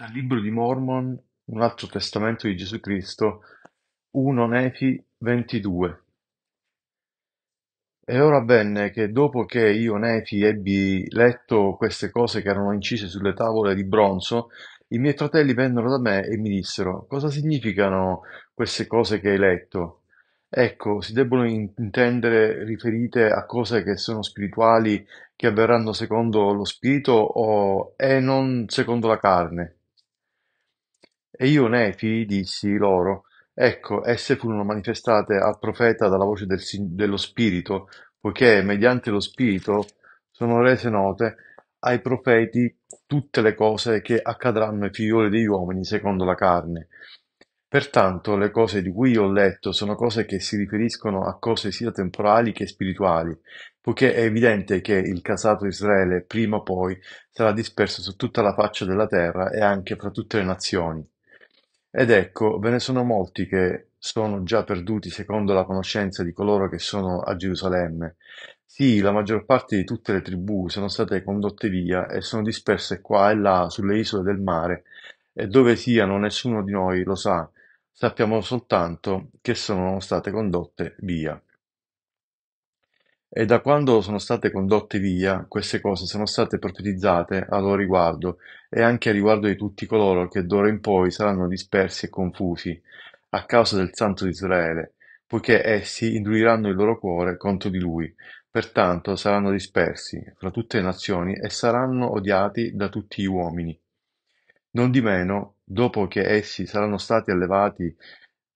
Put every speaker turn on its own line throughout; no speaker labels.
Dal Libro di Mormon, un altro testamento di Gesù Cristo, 1 Nefi 22 E ora avvenne che dopo che io Nefi ebbi letto queste cose che erano incise sulle tavole di bronzo, i miei fratelli vennero da me e mi dissero, cosa significano queste cose che hai letto? Ecco, si debbono intendere riferite a cose che sono spirituali, che avverranno secondo lo spirito o, e non secondo la carne. E io Nefi dissi loro: Ecco esse furono manifestate al profeta dalla voce dello Spirito, poiché mediante lo Spirito sono rese note ai profeti tutte le cose che accadranno ai figlioli degli uomini secondo la carne. Pertanto le cose di cui ho letto sono cose che si riferiscono a cose sia temporali che spirituali, poiché è evidente che il casato Israele prima o poi sarà disperso su tutta la faccia della terra e anche fra tutte le nazioni. Ed ecco, ve ne sono molti che sono già perduti secondo la conoscenza di coloro che sono a Gerusalemme. Sì, la maggior parte di tutte le tribù sono state condotte via e sono disperse qua e là sulle isole del mare, e dove siano nessuno di noi lo sa, sappiamo soltanto che sono state condotte via. E da quando sono state condotte via, queste cose sono state profetizzate a loro riguardo e anche a riguardo di tutti coloro che d'ora in poi saranno dispersi e confusi, a causa del Santo di Israele, poiché essi induriranno il loro cuore contro di lui, pertanto saranno dispersi fra tutte le nazioni e saranno odiati da tutti gli uomini. Non di meno, dopo che essi saranno stati allevati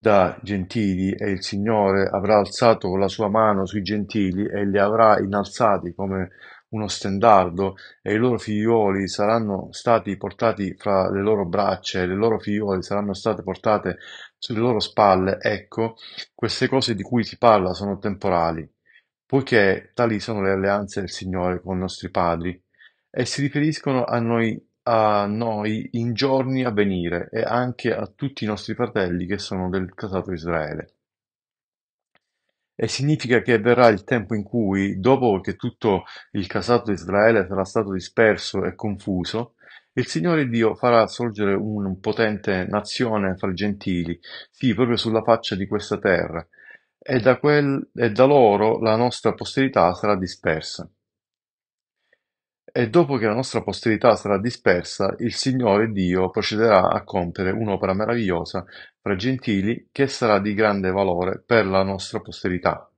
da gentili e il Signore avrà alzato la sua mano sui gentili e li avrà innalzati come uno stendardo e i loro figlioli saranno stati portati fra le loro braccia e le loro figlioli saranno state portate sulle loro spalle. Ecco, queste cose di cui si parla sono temporali, poiché tali sono le alleanze del Signore con i nostri padri e si riferiscono a noi a noi in giorni a venire e anche a tutti i nostri fratelli che sono del casato Israele. E significa che verrà il tempo in cui, dopo che tutto il casato Israele sarà stato disperso e confuso, il Signore Dio farà sorgere un potente nazione fra i gentili, sì, proprio sulla faccia di questa terra, e da, quel, e da loro la nostra posterità sarà dispersa. E dopo che la nostra posterità sarà dispersa, il Signore Dio procederà a compiere un'opera meravigliosa fra gentili che sarà di grande valore per la nostra posterità.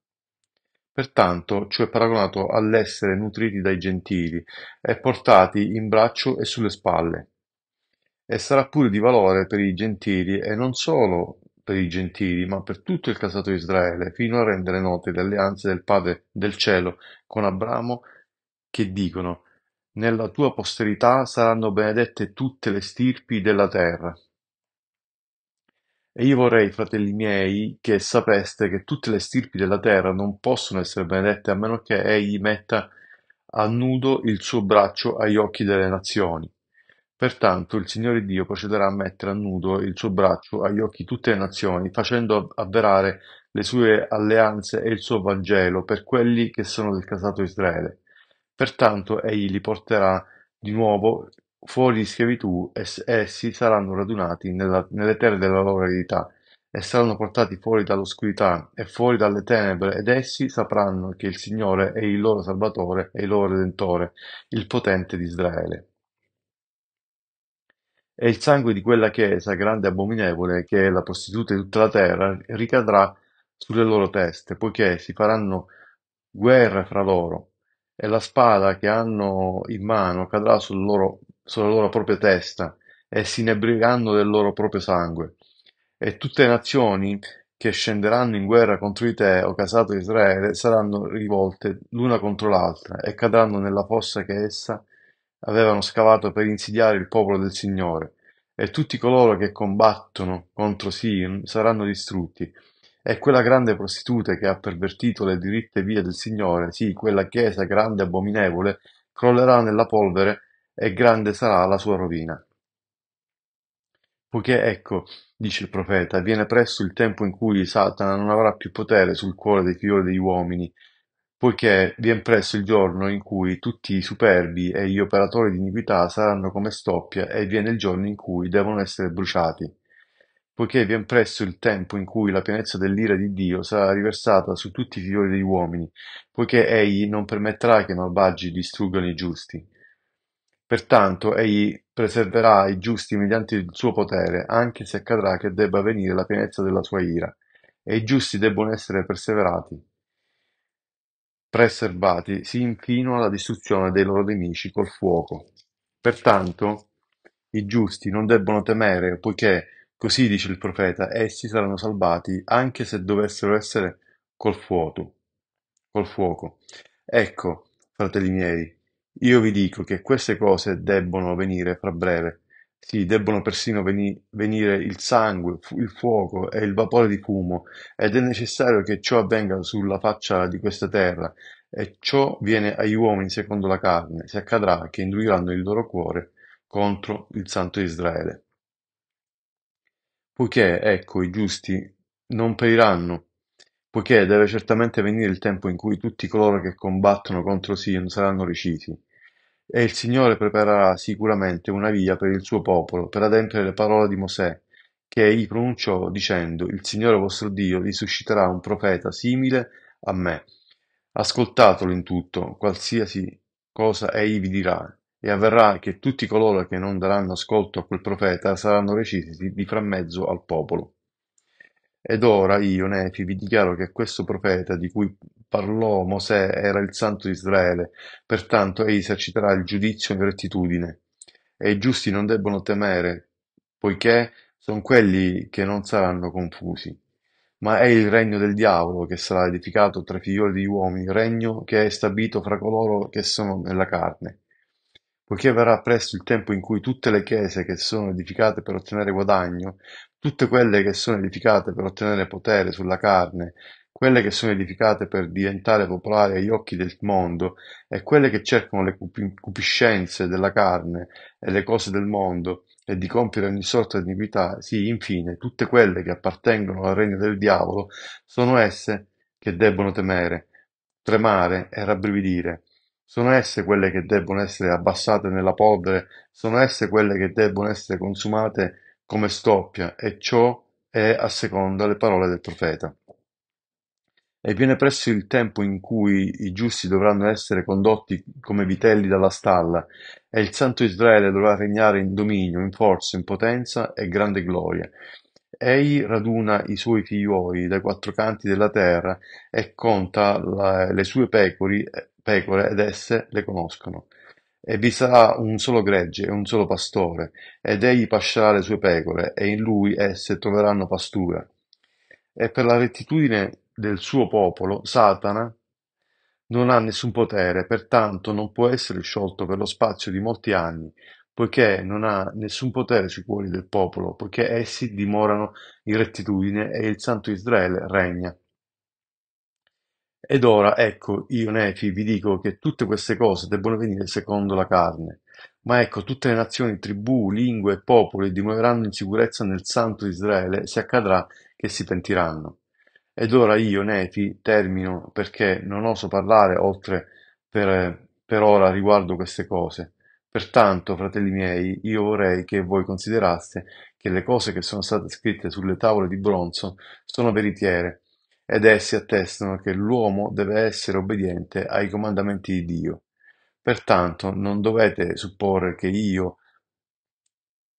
Pertanto ciò è paragonato all'essere nutriti dai gentili e portati in braccio e sulle spalle. E sarà pure di valore per i gentili e non solo per i gentili, ma per tutto il casato di Israele, fino a rendere note le alleanze del Padre del cielo con Abramo che dicono nella tua posterità saranno benedette tutte le stirpi della terra. E io vorrei, fratelli miei, che sapeste che tutte le stirpi della terra non possono essere benedette a meno che egli metta a nudo il suo braccio agli occhi delle nazioni. Pertanto il Signore Dio procederà a mettere a nudo il suo braccio agli occhi di tutte le nazioni, facendo avverare le sue alleanze e il suo Vangelo per quelli che sono del casato Israele. Pertanto egli li porterà di nuovo fuori di schiavitù ed essi saranno radunati nelle terre della loro eredità, e saranno portati fuori dall'oscurità e fuori dalle tenebre, ed essi sapranno che il Signore è il loro Salvatore e il loro Redentore, il Potente di Israele. E il sangue di quella chiesa, grande e abominevole, che è la prostituta di tutta la terra, ricadrà sulle loro teste, poiché si faranno guerra fra loro, e la spada che hanno in mano cadrà sul loro, sulla loro propria testa e si inebriranno del loro proprio sangue. E tutte le nazioni che scenderanno in guerra contro di te, o casato Israele, saranno rivolte l'una contro l'altra e cadranno nella fossa che essa avevano scavato per insidiare il popolo del Signore. E tutti coloro che combattono contro Sion saranno distrutti, è quella grande prostituta che ha pervertito le diritte vie del Signore, sì, quella chiesa grande e abominevole, crollerà nella polvere e grande sarà la sua rovina. Poiché ecco, dice il profeta, viene presto il tempo in cui Satana non avrà più potere sul cuore dei figli degli uomini, poiché viene presto il giorno in cui tutti i superbi e gli operatori di iniquità saranno come stoppie e viene il giorno in cui devono essere bruciati poiché viene presto il tempo in cui la pienezza dell'ira di Dio sarà riversata su tutti i figli degli uomini, poiché egli non permetterà che i malvagi distruggano i giusti. Pertanto egli preserverà i giusti mediante il suo potere, anche se accadrà che debba venire la pienezza della sua ira, e i giusti debbono essere perseverati, preservati, sì infino alla distruzione dei loro nemici col fuoco. Pertanto i giusti non debbono temere, poiché Così dice il profeta essi saranno salvati anche se dovessero essere col fuoco. Col fuoco. Ecco, fratelli miei, io vi dico che queste cose debbono venire fra breve. Sì, debbono persino veni- venire il sangue, fu- il fuoco e il vapore di fumo, ed è necessario che ciò avvenga sulla faccia di questa terra, e ciò viene agli uomini secondo la carne, se accadrà che induiranno il loro cuore contro il Santo Israele poiché ecco i giusti non periranno, poiché deve certamente venire il tempo in cui tutti coloro che combattono contro Sion saranno riusciti. E il Signore preparerà sicuramente una via per il suo popolo, per adempiere le parole di Mosè, che egli pronunciò dicendo, il Signore vostro Dio risusciterà un profeta simile a me. Ascoltatelo in tutto, qualsiasi cosa egli vi dirà, e avverrà che tutti coloro che non daranno ascolto a quel profeta saranno recisi di frammezzo al popolo. Ed ora io, Nefi, vi dichiaro che questo profeta di cui parlò Mosè era il santo di Israele, pertanto egli eserciterà il giudizio in gratitudine. E i giusti non debbono temere, poiché sono quelli che non saranno confusi. Ma è il regno del diavolo che sarà edificato tra i figlioli degli uomini, regno che è stabilito fra coloro che sono nella carne. Poiché verrà presto il tempo in cui tutte le chiese che sono edificate per ottenere guadagno, tutte quelle che sono edificate per ottenere potere sulla carne, quelle che sono edificate per diventare popolari agli occhi del mondo e quelle che cercano le cupiscenze della carne e le cose del mondo e di compiere ogni sorta di iniquità, sì, infine, tutte quelle che appartengono al regno del diavolo, sono esse che debbono temere, tremare e rabbrividire, sono esse quelle che debbono essere abbassate nella polvere, sono esse quelle che debbono essere consumate come scoppia, e ciò è a seconda le parole del profeta. E viene presso il tempo in cui i giusti dovranno essere condotti come vitelli dalla stalla, e il santo Israele dovrà regnare in dominio, in forza, in potenza e grande gloria. Egli raduna i suoi figliuoli dai quattro canti della terra e conta la, le sue pecore pecore ed esse le conoscono. E vi sarà un solo gregge e un solo pastore, ed egli pascerà le sue pecore, e in lui esse troveranno pastura. E per la rettitudine del suo popolo, Satana non ha nessun potere, pertanto non può essere sciolto per lo spazio di molti anni, poiché non ha nessun potere sui cuori del popolo, poiché essi dimorano in rettitudine e il Santo Israele regna. Ed ora, ecco, io Nefi vi dico che tutte queste cose debbono venire secondo la carne. Ma ecco, tutte le nazioni, tribù, lingue e popoli dimoreranno in sicurezza nel santo Israele, se accadrà che si pentiranno. Ed ora io, Nefi, termino perché non oso parlare oltre per, per ora riguardo queste cose. Pertanto, fratelli miei, io vorrei che voi consideraste che le cose che sono state scritte sulle tavole di bronzo sono veritiere ed essi attestano che l'uomo deve essere obbediente ai comandamenti di Dio. Pertanto non dovete supporre che io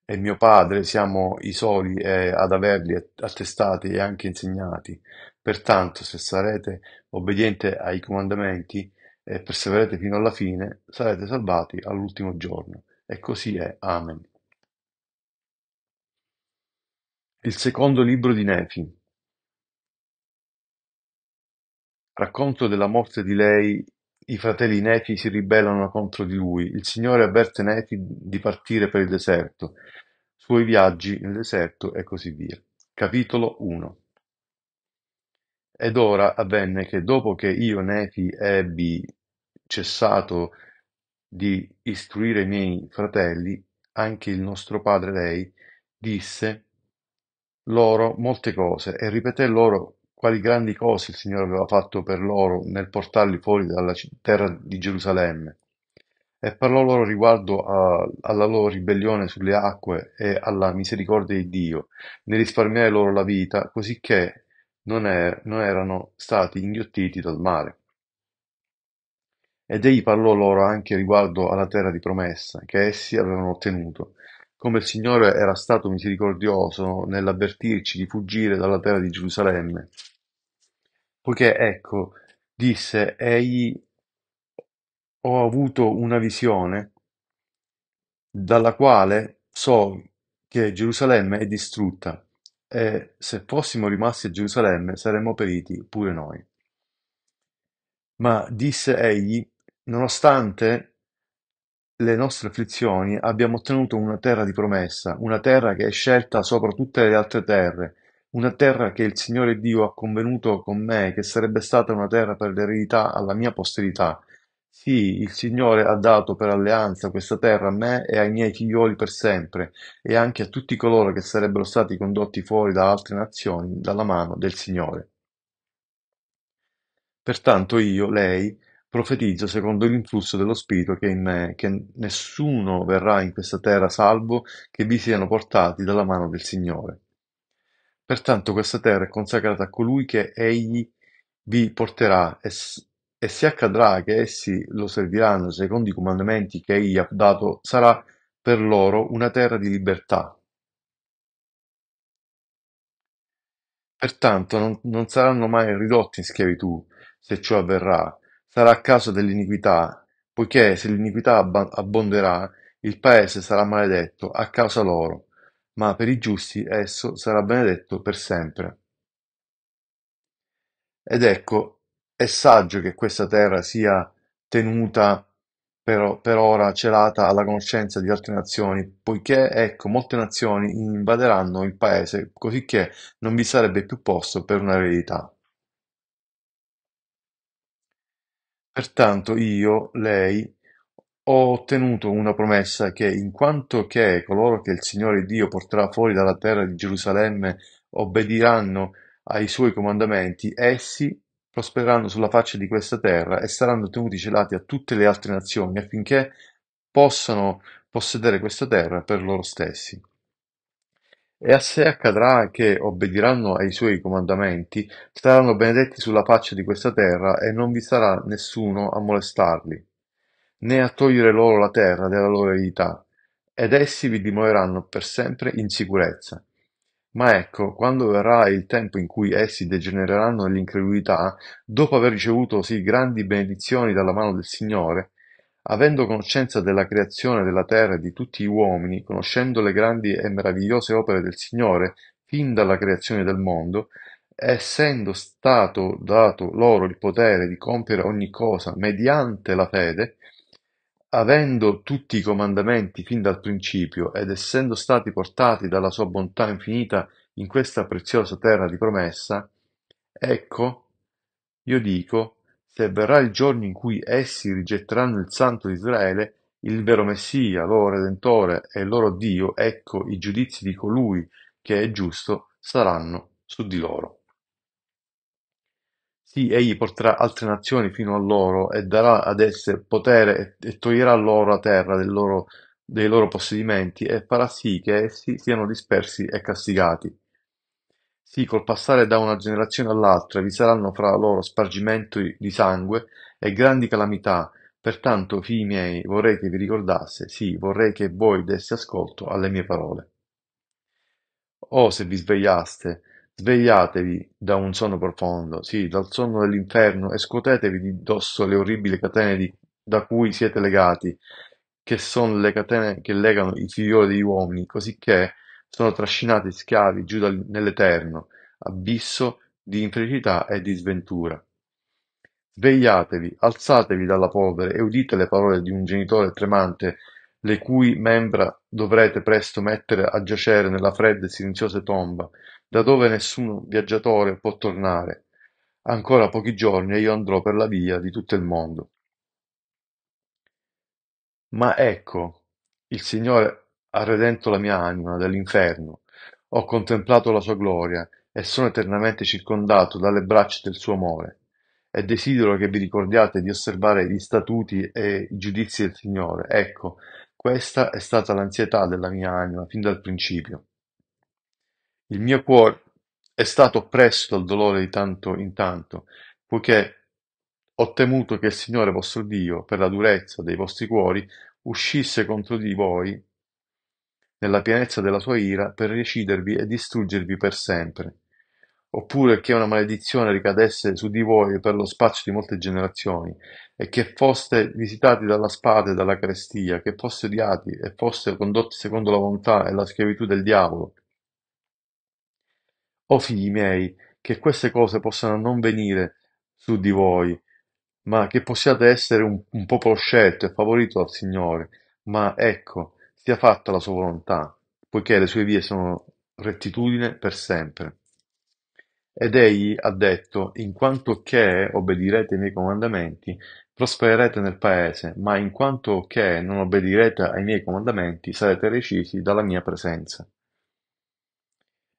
e mio padre siamo i soli ad averli attestati e anche insegnati. Pertanto se sarete obbediente ai comandamenti e perseverete fino alla fine, sarete salvati all'ultimo giorno. E così è. Amen. Il secondo libro di Nefi Racconto della morte di lei, i fratelli Nefi si ribellano contro di lui, il Signore avverte Nefi di partire per il deserto, suoi viaggi nel deserto e così via. Capitolo 1 Ed ora avvenne che dopo che io Nefi ebbi cessato di istruire i miei fratelli, anche il nostro padre lei, disse loro molte cose e ripeté loro quali grandi cose il Signore aveva fatto per loro nel portarli fuori dalla terra di Gerusalemme. E parlò loro riguardo a, alla loro ribellione sulle acque e alla misericordia di Dio, nel risparmiare loro la vita, cosicché non, er- non erano stati inghiottiti dal mare. Ed egli parlò loro anche riguardo alla terra di promessa, che essi avevano ottenuto, come il Signore era stato misericordioso nell'avvertirci di fuggire dalla terra di Gerusalemme. Poiché, ecco, disse, egli ho avuto una visione dalla quale so che Gerusalemme è distrutta e se fossimo rimasti a Gerusalemme saremmo periti pure noi. Ma disse egli, nonostante le nostre afflizioni abbiamo ottenuto una terra di promessa, una terra che è scelta sopra tutte le altre terre, una terra che il Signore Dio ha convenuto con me che sarebbe stata una terra per l'eredità alla mia posterità. Sì, il Signore ha dato per alleanza questa terra a me e ai miei figlioli per sempre, e anche a tutti coloro che sarebbero stati condotti fuori da altre nazioni dalla mano del Signore. Pertanto io, lei, Profetizzo secondo l'influsso dello Spirito che è in me, che nessuno verrà in questa terra salvo che vi siano portati dalla mano del Signore. Pertanto questa terra è consacrata a colui che egli vi porterà e, e se accadrà che essi lo serviranno secondo i comandamenti che egli ha dato, sarà per loro una terra di libertà, Pertanto non, non, saranno mai ridotti in schiavitù se ciò avverrà, sarà a causa dell'iniquità, poiché se l'iniquità abbonderà, il paese sarà maledetto a causa loro, ma per i giusti esso sarà benedetto per sempre. Ed ecco, è saggio che questa terra sia tenuta per, per ora celata alla conoscenza di altre nazioni, poiché ecco, molte nazioni invaderanno il paese, cosicché non vi sarebbe più posto per una eredità. Pertanto io, lei, ho ottenuto una promessa che, in quanto che coloro che il Signore Dio porterà fuori dalla terra di Gerusalemme obbediranno ai suoi comandamenti, essi prospereranno sulla faccia di questa terra e saranno tenuti celati a tutte le altre nazioni affinché possano possedere questa terra per loro stessi. E a sé accadrà che obbediranno ai suoi comandamenti, saranno benedetti sulla faccia di questa terra, e non vi sarà nessuno a molestarli, né a togliere loro la terra della loro eredità, ed essi vi dimoreranno per sempre in sicurezza. Ma ecco, quando verrà il tempo in cui essi degenereranno nell'incredulità, dopo aver ricevuto così grandi benedizioni dalla mano del Signore, avendo conoscenza della creazione della terra e di tutti gli uomini, conoscendo le grandi e meravigliose opere del Signore, fin dalla creazione del mondo, essendo stato dato loro il potere di compiere ogni cosa mediante la fede, avendo tutti i comandamenti fin dal principio ed essendo stati portati dalla sua bontà infinita in questa preziosa terra di promessa, ecco, io dico, se avverrà il giorno in cui essi rigetteranno il Santo di Israele, il vero Messia, loro Redentore e loro Dio, ecco i giudizi di colui che è giusto saranno su di loro. Sì, egli porterà altre nazioni fino a loro e darà ad esse potere e, e toglierà loro la terra loro, dei loro possedimenti e farà sì che essi siano dispersi e castigati. Sì, col passare da una generazione all'altra vi saranno fra loro spargimenti di sangue e grandi calamità: pertanto, figli miei, vorrei che vi ricordasse, sì, vorrei che voi desse ascolto alle mie parole. Oh, se vi svegliaste, svegliatevi da un sonno profondo, sì, dal sonno dell'inferno, e scuotetevi di dosso le orribili catene di, da cui siete legati, che sono le catene che legano i figlioli degli uomini, cosicché sono trascinati schiavi giù nell'eterno abisso di infelicità e di sventura. Svegliatevi, alzatevi dalla polvere e udite le parole di un genitore tremante, le cui membra dovrete presto mettere a giacere nella fredda e silenziosa tomba, da dove nessun viaggiatore può tornare. Ancora pochi giorni e io andrò per la via di tutto il mondo. Ma ecco, il Signore ha redento la mia anima dall'inferno, ho contemplato la sua gloria e sono eternamente circondato dalle braccia del suo amore. E desidero che vi ricordiate di osservare gli statuti e i giudizi del Signore. Ecco, questa è stata l'ansietà della mia anima fin dal principio. Il mio cuore è stato oppresso dal dolore di tanto in tanto, poiché ho temuto che il Signore vostro Dio, per la durezza dei vostri cuori, uscisse contro di voi nella pienezza della sua ira, per recidervi e distruggervi per sempre; oppure che una maledizione ricadesse su di voi per lo spazio di molte generazioni, e che foste visitati dalla spada e dalla carestia, che foste odiati e foste condotti secondo la volontà e la schiavitù del diavolo. O figli miei, che queste cose possano non venire su di voi, ma che possiate essere un, un popolo scelto e favorito dal Signore. Ma ecco, sia fatta la sua volontà, poiché le sue vie sono rettitudine per sempre. Ed egli ha detto, in quanto che obbedirete ai miei comandamenti, prospererete nel paese, ma in quanto che non obbedirete ai miei comandamenti, sarete recisi dalla mia presenza.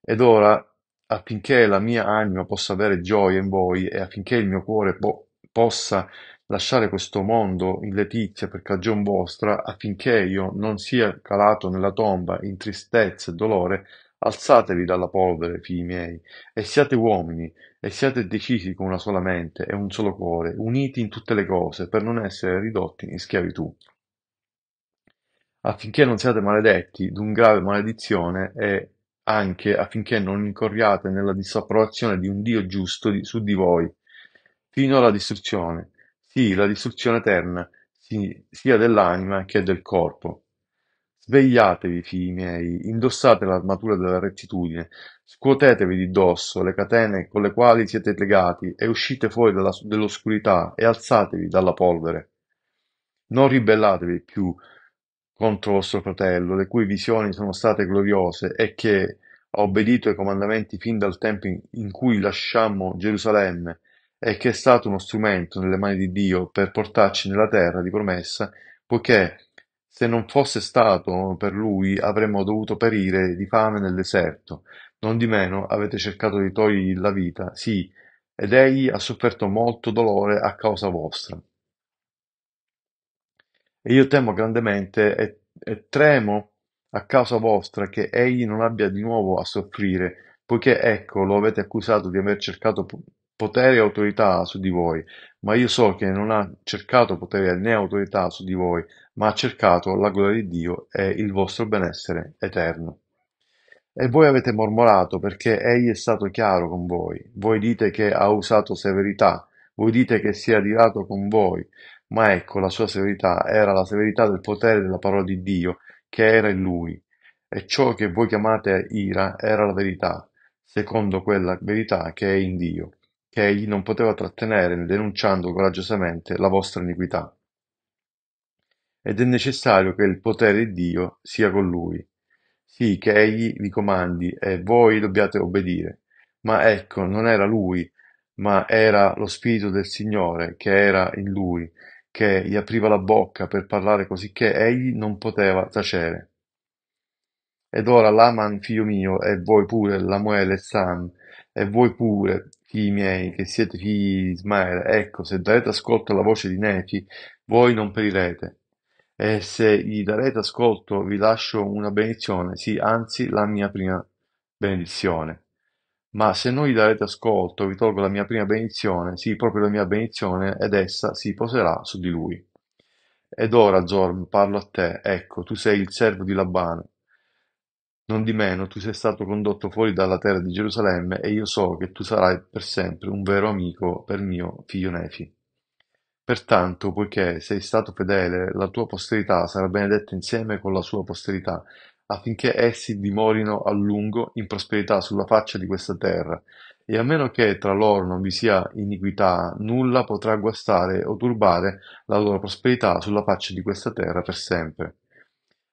Ed ora, affinché la mia anima possa avere gioia in voi e affinché il mio cuore po- possa lasciare questo mondo in letizia per cagion vostra, affinché io non sia calato nella tomba in tristezza e dolore, alzatevi dalla polvere, figli miei, e siate uomini, e siate decisi con una sola mente e un solo cuore, uniti in tutte le cose, per non essere ridotti in schiavitù affinché non siate maledetti d'un grave maledizione e anche affinché non incorriate nella disapprovazione di un Dio giusto di, su di voi, fino alla distruzione, sì la distruzione eterna, sì, sia dell'anima che del corpo. Svegliatevi, figli miei, indossate l'armatura della rettitudine, scuotetevi di dosso le catene con le quali siete legati e uscite fuori dalla, dell'oscurità e alzatevi dalla polvere. Non ribellatevi più contro vostro fratello, le cui visioni sono state gloriose e che ha obbedito ai comandamenti fin dal tempo in cui lasciammo Gerusalemme e che è stato uno strumento nelle mani di Dio per portarci nella terra di promessa, poiché se non fosse stato per lui avremmo dovuto perire di fame nel deserto. Nondimeno avete cercato di togliergli la vita, sì, ed egli ha sofferto molto dolore a causa vostra. E io temo grandemente e, e tremo a causa vostra che egli non abbia di nuovo a soffrire, poiché ecco lo avete accusato di aver cercato potere e autorità su di voi, ma io so che non ha cercato potere né autorità su di voi, ma ha cercato la gloria di Dio e il vostro benessere eterno. E voi avete mormorato perché egli è stato chiaro con voi. Voi dite che ha usato severità, voi dite che si è adirato con voi, ma ecco la sua severità era la severità del potere della parola di Dio che era in lui. E ciò che voi chiamate ira era la verità, secondo quella verità che è in Dio che egli non poteva trattenere denunciando coraggiosamente la vostra iniquità. Ed è necessario che il potere di Dio sia con lui, sì che egli vi comandi e voi dobbiate obbedire. Ma ecco, non era lui, ma era lo Spirito del Signore che era in lui, che gli apriva la bocca per parlare così che egli non poteva tacere. Ed ora Laman, figlio mio, e voi pure, Lamuele e Sam, e voi pure, figli miei, che siete figli di Ismaele, ecco, se darete ascolto alla voce di Nefi, voi non perirete. E se gli darete ascolto, vi lascio una benedizione, sì, anzi, la mia prima benedizione. Ma se non gli darete ascolto, vi tolgo la mia prima benedizione, sì, proprio la mia benedizione, ed essa si poserà su di lui. Ed ora, Zorm, parlo a te, ecco, tu sei il servo di Labano non di meno, tu sei stato condotto fuori dalla terra di Gerusalemme, e io so che tu sarai per sempre un vero amico per mio figlio Nefi. Pertanto, poiché sei stato fedele, la tua posterità sarà benedetta insieme con la sua posterità, affinché essi dimorino a lungo in prosperità sulla faccia di questa terra. E a meno che tra loro non vi sia iniquità, nulla potrà guastare o turbare la loro prosperità sulla faccia di questa terra per sempre.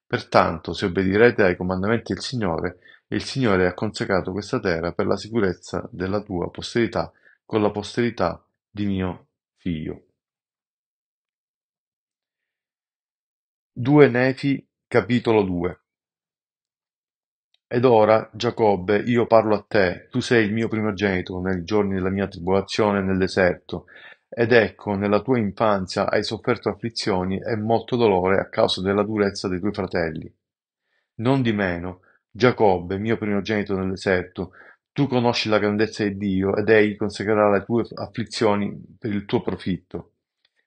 Pertanto, se obbedirete ai comandamenti del Signore, il Signore ha consacrato questa terra per la sicurezza della tua posterità con la posterità di mio figlio. 2 Nefi capitolo 2 Ed ora, Giacobbe, io parlo a te, tu sei il mio primogenito nei giorni della mia tribolazione nel deserto, ed ecco nella tua infanzia hai sofferto afflizioni e molto dolore a causa della durezza dei tuoi fratelli. Non di meno, Giacobbe, mio primogenito nel deserto, tu conosci la grandezza di Dio ed egli consegnerà le tue afflizioni per il tuo profitto.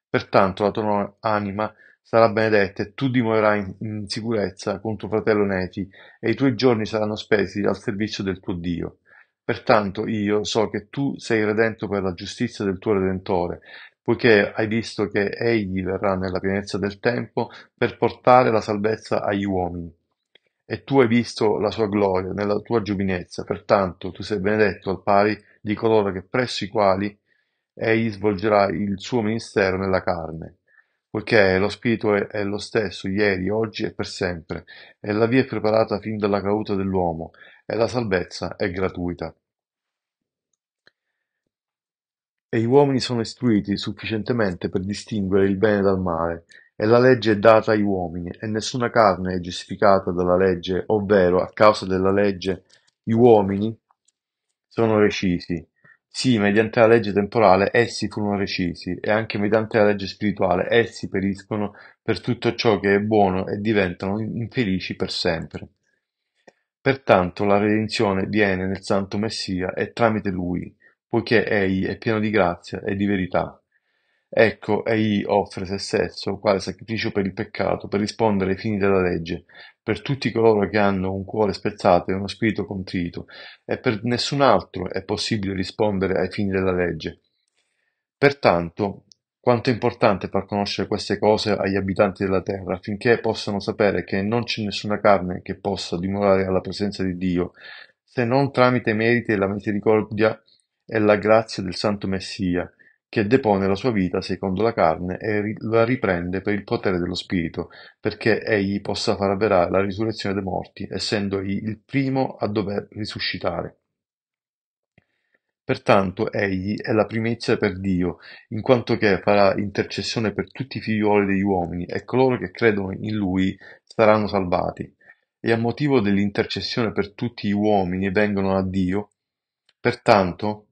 Pertanto la tua anima sarà benedetta e tu dimorerai in sicurezza con tuo fratello Nefi e i tuoi giorni saranno spesi al servizio del tuo Dio. Pertanto io so che tu sei redento per la giustizia del tuo Redentore, poiché hai visto che egli verrà nella pienezza del tempo per portare la salvezza agli uomini. E tu hai visto la sua gloria nella tua giovinezza, pertanto tu sei benedetto al pari di coloro che presso i quali egli svolgerà il suo ministero nella carne. Poiché lo Spirito è lo stesso ieri, oggi e per sempre, e la via è preparata fin dalla caduta dell'uomo, e la salvezza è gratuita. E gli uomini sono istruiti sufficientemente per distinguere il bene dal male, e la legge è data agli uomini, e nessuna carne è giustificata dalla legge, ovvero a causa della legge gli uomini sono recisi, sì, mediante la legge temporale essi furono recisi, e anche mediante la legge spirituale essi periscono per tutto ciò che è buono e diventano infelici per sempre. Pertanto la redenzione viene nel Santo Messia e tramite lui, poiché egli è pieno di grazia e di verità. Ecco egli offre se stesso quale sacrificio per il peccato, per rispondere ai fini della legge, per tutti coloro che hanno un cuore spezzato e uno spirito contrito, e per nessun altro è possibile rispondere ai fini della legge. Pertanto, quanto è importante far conoscere queste cose agli abitanti della terra, affinché possano sapere che non c'è nessuna carne che possa dimorare alla presenza di Dio, se non tramite meriti e la misericordia e la grazia del Santo Messia, che depone la sua vita secondo la carne e la riprende per il potere dello Spirito, perché egli possa far avverare la risurrezione dei morti, essendo il primo a dover risuscitare. Pertanto egli è la primizia per Dio, in quanto che farà intercessione per tutti i figlioli degli uomini e coloro che credono in lui saranno salvati. E a motivo dell'intercessione per tutti gli uomini vengono a Dio, pertanto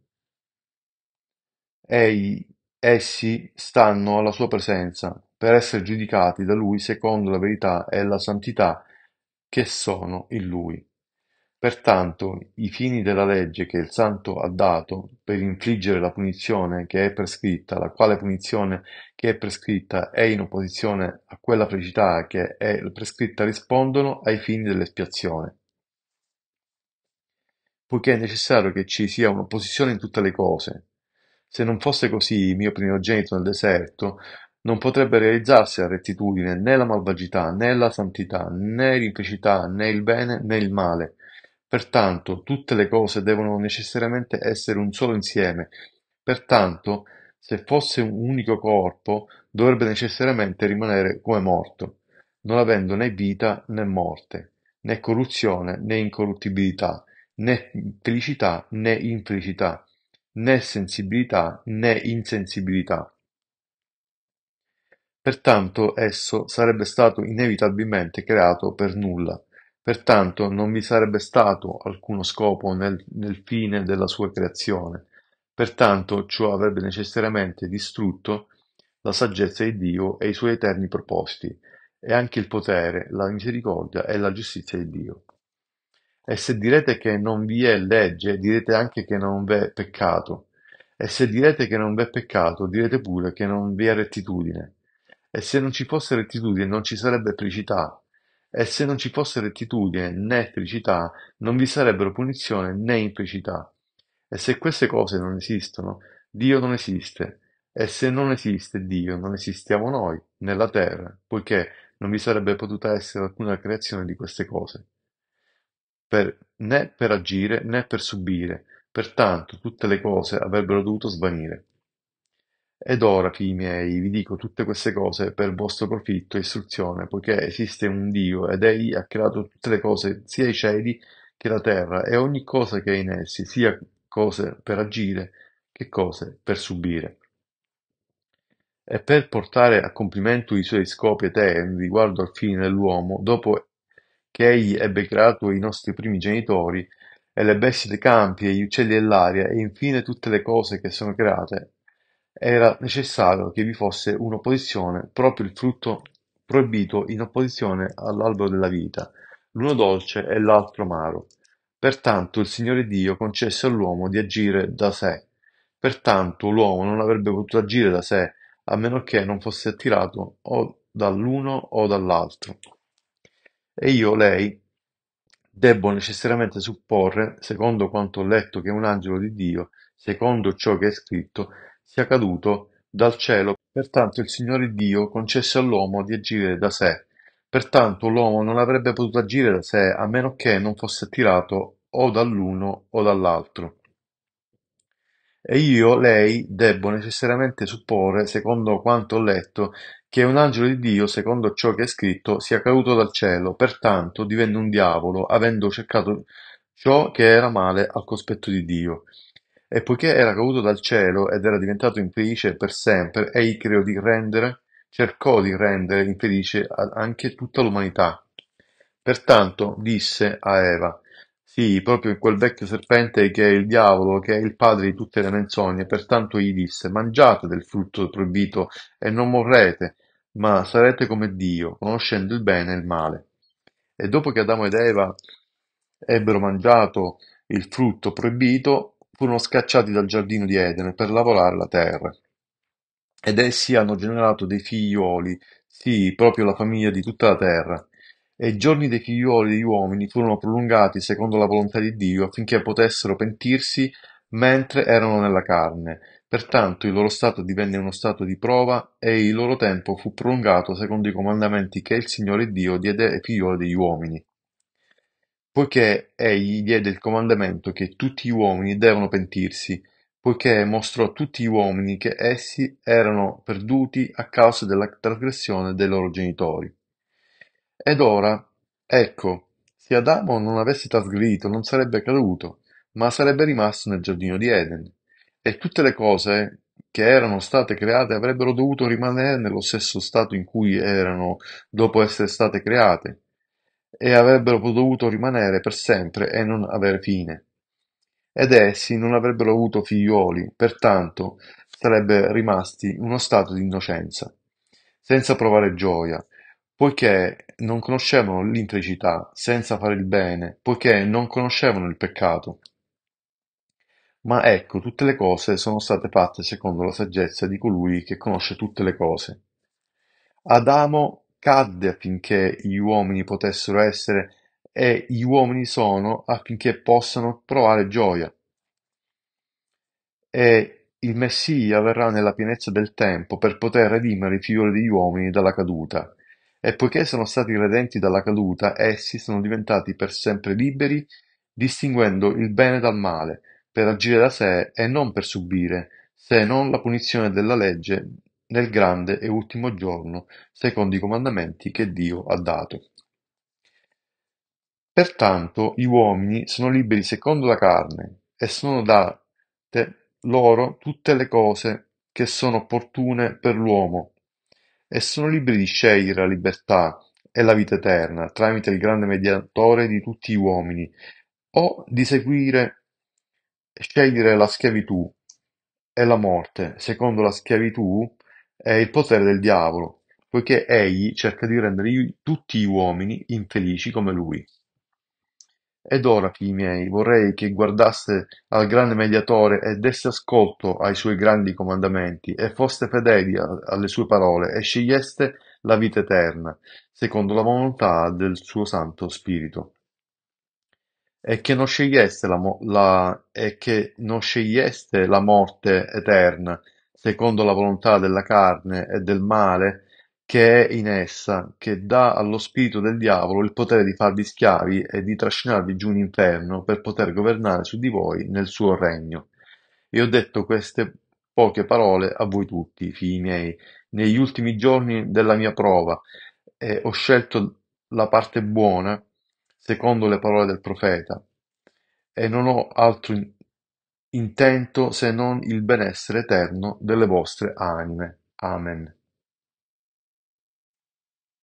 Essi stanno alla sua presenza, per essere giudicati da lui secondo la verità e la santità che sono in lui. Pertanto i fini della legge che il Santo ha dato per infliggere la punizione che è prescritta, la quale punizione che è prescritta è in opposizione a quella felicità che è prescritta, rispondono ai fini dell'espiazione poiché è necessario che ci sia un'opposizione in tutte le cose, se non fosse così, mio primogenito nel deserto, non potrebbe realizzarsi la rettitudine, né la malvagità, né la santità, né l'implicità, né il bene, né il male. Pertanto, tutte le cose devono necessariamente essere un solo insieme. Pertanto, se fosse un unico corpo, dovrebbe necessariamente rimanere come morto, non avendo né vita né morte, né corruzione né incorruttibilità, né felicità né infelicità né sensibilità né insensibilità. Pertanto esso sarebbe stato inevitabilmente creato per nulla, pertanto non vi sarebbe stato alcuno scopo nel, nel fine della sua creazione, pertanto ciò avrebbe necessariamente distrutto la saggezza di Dio e i suoi eterni propositi, e anche il potere, la misericordia e la giustizia di Dio. E se direte che non vi è legge, direte anche che non v'è peccato. E se direte che non v'è peccato, direte pure che non vi è rettitudine. E se non ci fosse rettitudine, non ci sarebbe felicità. E se non ci fosse rettitudine né felicità, non vi sarebbero punizione né infelicità. E se queste cose non esistono, Dio non esiste. E se non esiste Dio, non esistiamo noi nella terra, poiché non vi sarebbe potuta essere alcuna creazione di queste cose. Né per agire né per subire, pertanto tutte le cose avrebbero dovuto svanire. Ed ora, figli miei, vi dico tutte queste cose per vostro profitto e istruzione, poiché esiste un Dio ed egli ha creato tutte le cose, sia i cieli che la terra e ogni cosa che è in essi, sia cose per agire che cose per subire. E per portare a compimento i suoi scopi eterni riguardo al fine dell'uomo, dopo che egli ebbe creato i nostri primi genitori, e le bestie dei campi, e gli uccelli dell'aria, e infine tutte le cose che sono create, era necessario che vi fosse un'opposizione, proprio il frutto proibito in opposizione all'albero della vita, l'uno dolce e l'altro amaro. Pertanto il Signore Dio concesse all'uomo di agire da sé. Pertanto l'uomo non avrebbe potuto agire da sé, a meno che non fosse attirato o dall'uno o dall'altro e io lei, debbo necessariamente supporre, secondo quanto ho letto che un angelo di Dio, secondo ciò che è scritto, sia caduto dal cielo. Pertanto il Signore Dio concesse all'uomo di agire da sé. Pertanto l'uomo non avrebbe potuto agire da sé a meno che non fosse attirato o dall'uno o dall'altro. E io, lei, debbo necessariamente supporre, secondo quanto ho letto, che un angelo di Dio, secondo ciò che è scritto, sia caduto dal cielo, pertanto divenne un diavolo, avendo cercato ciò che era male al cospetto di Dio. E poiché era caduto dal cielo ed era diventato infelice per sempre, egli creò di rendere, cercò di rendere infelice anche tutta l'umanità. Pertanto disse a Eva, sì, proprio quel vecchio serpente che è il diavolo, che è il padre di tutte le menzogne, pertanto gli disse, mangiate del frutto proibito e non morrete, ma sarete come Dio, conoscendo il bene e il male. E dopo che Adamo ed Eva ebbero mangiato il frutto proibito, furono scacciati dal giardino di Edene per lavorare la terra. Ed essi hanno generato dei figlioli, sì, proprio la famiglia di tutta la terra. E i giorni dei figlioli degli uomini furono prolungati secondo la volontà di Dio affinché potessero pentirsi mentre erano nella carne, Pertanto il loro stato divenne uno stato di prova e il loro tempo fu prolungato secondo i comandamenti che il Signore Dio diede ai figlioli degli uomini. Poiché egli diede il comandamento che tutti gli uomini devono pentirsi, poiché mostrò a tutti gli uomini che essi erano perduti a causa della trasgressione dei loro genitori. Ed ora, ecco, se Adamo non avesse trasgredito non sarebbe caduto, ma sarebbe rimasto nel giardino di Eden e tutte le cose che erano state create avrebbero dovuto rimanere nello stesso stato in cui erano dopo essere state create e avrebbero dovuto rimanere per sempre e non avere fine. Ed essi non avrebbero avuto figlioli, pertanto sarebbe rimasti in uno stato di innocenza, senza provare gioia, poiché non conoscevano l'infelicità, senza fare il bene, poiché non conoscevano il peccato. Ma ecco tutte le cose sono state fatte secondo la saggezza di colui che conosce tutte le cose. Adamo cadde affinché gli uomini potessero essere e gli uomini sono affinché possano provare gioia. E il Messia verrà nella pienezza del tempo per poter redimere i figli degli uomini dalla caduta. E poiché sono stati redenti dalla caduta, essi sono diventati per sempre liberi, distinguendo il bene dal male, per agire da sé e non per subire, se non la punizione della legge nel grande e ultimo giorno, secondo i comandamenti che Dio ha dato. Pertanto gli uomini sono liberi secondo la carne, e sono date loro tutte le cose che sono opportune per l'uomo, e sono liberi di scegliere la libertà e la vita eterna tramite il grande mediatore di tutti gli uomini, o di seguire Scegliere la schiavitù e la morte secondo la schiavitù è il potere del diavolo, poiché egli cerca di rendere tutti gli uomini infelici come lui. Ed ora, figli miei, vorrei che guardaste al grande mediatore e desse ascolto ai suoi grandi comandamenti e foste fedeli a- alle sue parole e sceglieste la vita eterna, secondo la volontà del suo Santo Spirito e che non sceglieste la, la, e che non sceglieste la morte eterna, secondo la volontà della carne e del male che è in essa, che dà allo spirito del diavolo il potere di farvi schiavi e di trascinarvi giù in inferno per poter governare su di voi nel suo regno. E ho detto queste poche parole a voi tutti, figli miei, negli ultimi giorni della mia prova, e ho scelto la parte buona secondo le parole del profeta, e non ho altro intento se non il benessere eterno delle vostre anime. Amen.